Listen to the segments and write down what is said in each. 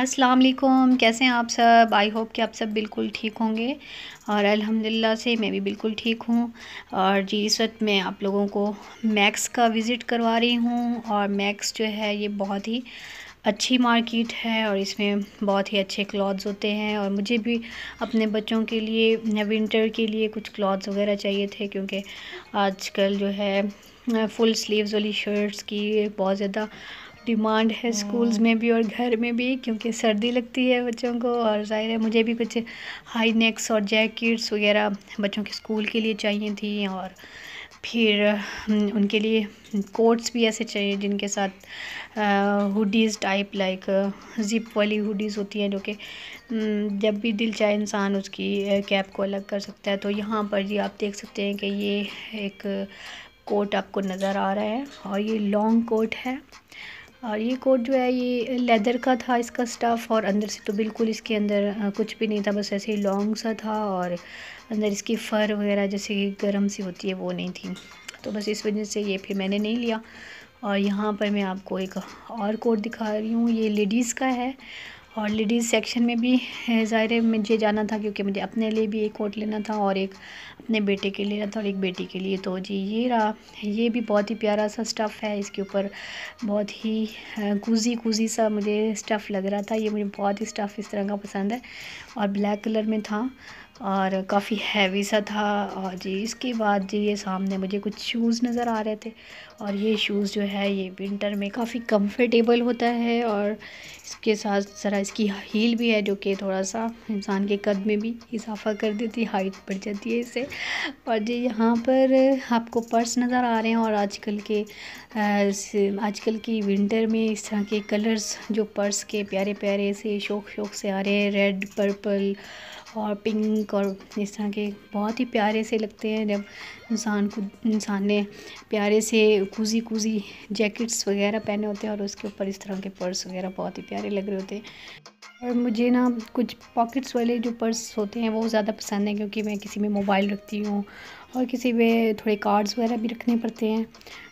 अस्सलाम वालेकुम कैसे हैं आप सब आई होप कि आप सब बिल्कुल ठीक होंगे और अल्हम्दुलिल्लाह से मैं भी बिल्कुल ठीक हूँ और जी इस वक्त मैं आप लोगों को मैक्स का विज़िट करवा रही हूँ और मैक्स जो है ये बहुत ही अच्छी मार्केट है और इसमें बहुत ही अच्छे क्लॉथ्स होते हैं और मुझे भी अपने बच्चों के लिए विंटर के लिए कुछ क्लॉथ्स वगैरह चाहिए थे क्योंकि आजकल जो है फुल स्लीव्स वाली शर्ट्स की बहुत ज़्यादा डिमांड है स्कूल्स हाँ। में भी और घर में भी क्योंकि सर्दी लगती है बच्चों को और ज़ाहिर है मुझे भी कुछ हाई नेक्स और जैकेट्स वगैरह बच्चों के स्कूल के लिए चाहिए थी और फिर हम्म, उनके लिए कोट्स भी ऐसे चाहिए जिनके साथ हुडीज़ टाइप लाइक ज़िप वाली हुडीज़ होती हैं जो कि हम्म, जब भी दिल चाहे इंसान उसकी कैप को अलग कर सकता है तो यहाँ पर जी आप देख सकते हैं कि ये एक कोट आपको नज़र आ रहा है और ये लॉन्ग कोट है और ये कोट जो है ये लेदर का था इसका स्टफ़ और अंदर से तो बिल्कुल इसके अंदर कुछ भी नहीं था बस ऐसे ही लॉन्ग सा था और अंदर इसकी फ़र वगैरह जैसे गर्म सी होती है वो नहीं थी तो बस इस वजह से ये फिर मैंने नहीं लिया और यहाँ पर मैं आपको एक और कोट दिखा रही हूँ ये लेडीज़ का है और लेडीज़ सेक्शन में भी eh, ज़ाहिर है मुझे जाना था क्योंकि मुझे अपने लिए भी एक कोट लेना था और एक अपने बेटे के लिए लेना था और एक बेटी के लिए तो जी ये रहा ये भी बहुत ही प्यारा सा स्टफ़ है इसके ऊपर बहुत ही कूजी eh, कूजी सा मुझे स्टफ़ लग रहा था ये मुझे बहुत ही स्टफ़ इस तरह का पसंद है और ब्लैक कलर में था और काफ़ी हैवी सा था और जी इसके बाद जी ये सामने मुझे कुछ शूज़ नज़र आ रहे थे और ये शूज़ जो है ये विंटर में काफ़ी कंफर्टेबल होता है और इसके साथ ज़रा इसकी हील भी है जो कि थोड़ा सा इंसान के कद में भी इजाफा कर देती है हाइट बढ़ जाती है इसे और जी यहाँ पर आपको पर्स नज़र आ रहे हैं और आजकल के आजकल की विंटर में इस तरह के कलर्स जो पर्स के प्यारे प्यारे से शौक शौक से आ रहे हैं रेड पर्पल और पिंक पिंक और इस तरह के बहुत ही प्यारे से लगते हैं जब इंसान को इंसान ने प्यारे से कूजी कूजी जैकेट्स वगैरह पहने होते हैं और उसके ऊपर इस तरह के पर्स वगैरह बहुत ही प्यारे लग रहे होते हैं और मुझे ना कुछ पॉकेट्स वाले जो पर्स होते हैं वो ज़्यादा पसंद हैं क्योंकि मैं किसी में मोबाइल रखती हूँ और किसी में थोड़े कार्ड्स वगैरह भी रखने पड़ते हैं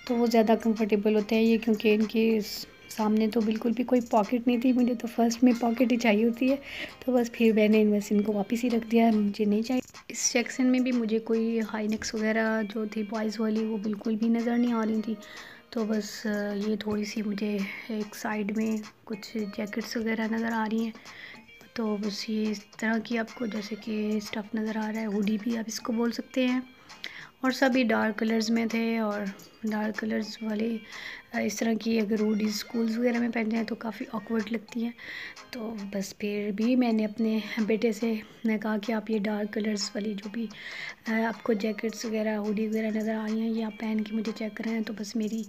तो वो ज़्यादा कंफर्टेबल होते हैं ये क्योंकि इनके सामने तो बिल्कुल भी कोई पॉकेट नहीं थी मुझे तो फर्स्ट में पॉकेट ही चाहिए होती है तो बस फिर मैंने इन मशीन को वापस ही रख दिया मुझे नहीं चाहिए इस सेक्शन में भी मुझे कोई हाई नेक्स वगैरह जो थी बॉयज़ वाली वो बिल्कुल भी नज़र नहीं आ रही थी तो बस ये थोड़ी सी मुझे एक साइड में कुछ जैकेट्स वगैरह नज़र आ रही हैं तो बस ये इस तरह की आपको जैसे कि स्टफ़ नज़र आ रहा है हुडी भी आप इसको बोल सकते हैं और सभी डार्क कलर्स में थे और डार्क कलर्स वाले इस तरह की अगर रोडी स्कूल्स वगैरह में पहन हैं तो काफ़ी ऑकवर्ड लगती हैं तो बस फिर भी मैंने अपने बेटे से मैं कहा कि आप ये डार्क कलर्स वाली जो भी आपको जैकेट्स वगैरह हुडी वगैरह नज़र आ रही हैं ये आप पहन के मुझे चेक रहे हैं तो बस मेरी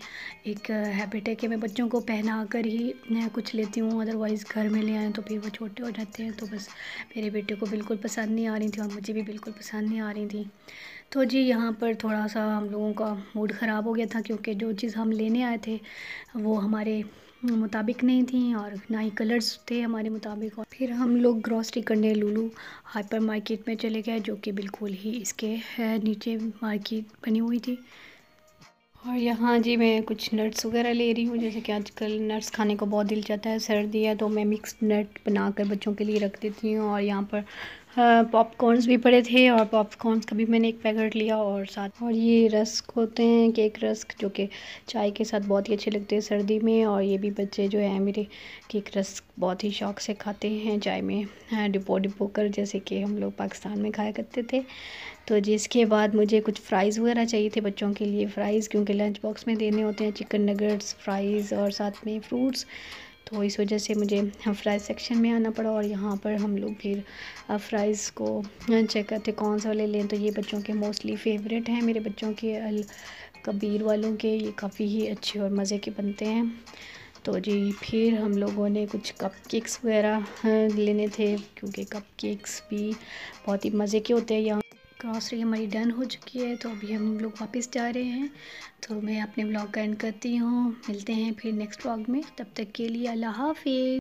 एक हैबिट है कि मैं बच्चों को पहना कर ही कुछ लेती हूँ अदरवाइज़ घर में ले आएँ तो फिर वो छोटे हो जाते हैं तो बस मेरे बेटे को बिल्कुल पसंद नहीं आ रही थी और मुझे भी बिल्कुल पसंद नहीं आ रही थी तो जी यहाँ पर थोड़ा सा हम लोगों का मूड ख़राब हो गया चाहिए था क्योंकि जो चीज़ हम लेने आए थे वो हमारे मुताबिक नहीं थी और ना ही कलर्स थे हमारे मुताबिक और फिर हम लोग ग्रॉसरी करने लूलू हाइपर मार्केट में चले गए जो कि बिल्कुल ही इसके नीचे मार्केट बनी हुई थी और यहाँ जी मैं कुछ नट्स वगैरह ले रही हूँ जैसे कि आजकल नट्स खाने को बहुत दिल चाहता है सर्दी है तो मैं मिक्स नट बनाकर बच्चों के लिए रख देती हूँ और यहाँ पर पॉपकॉर्नस भी पड़े थे और पॉपकॉर्नस का भी मैंने एक पैकेट लिया और साथ और ये रस्क होते हैं केक रस्क जो कि चाय के साथ बहुत ही अच्छे लगते हैं सर्दी में और ये भी बच्चे जो हैं मेरे केक रस्क बहुत ही शौक से खाते हैं चाय में हाँ, डिपो डिपो कर जैसे कि हम लोग पाकिस्तान में खाया करते थे तो जिसके बाद मुझे कुछ फ़्राइज़ वगैरह चाहिए थे बच्चों के लिए फ़्राइज़ क्योंकि लंच बॉक्स में देने होते हैं चिकन नगेट्स फ्राइज़ और साथ में फ्रूट्स तो इस वजह से मुझे फ्राइज़ सेक्शन में आना पड़ा और यहाँ पर हम लोग फिर फ्राइज़ को चेक करते कौन सा वाले लें तो ये बच्चों के मोस्टली फेवरेट हैं मेरे बच्चों के अल कबीर वालों के ये काफ़ी ही अच्छे और मज़े के बनते हैं तो जी फिर हम लोगों ने कुछ कप केक्स वगैरह लेने थे क्योंकि कप केक्स भी बहुत ही मज़े के होते हैं यहाँ ग्रॉसरी हमारी डन हो चुकी है तो अभी हम लोग वापस जा रहे हैं तो मैं अपने ब्लॉग का एंड करती हूँ मिलते हैं फिर नेक्स्ट ब्लॉग में तब तक के लिए अल्लाह हाफिज़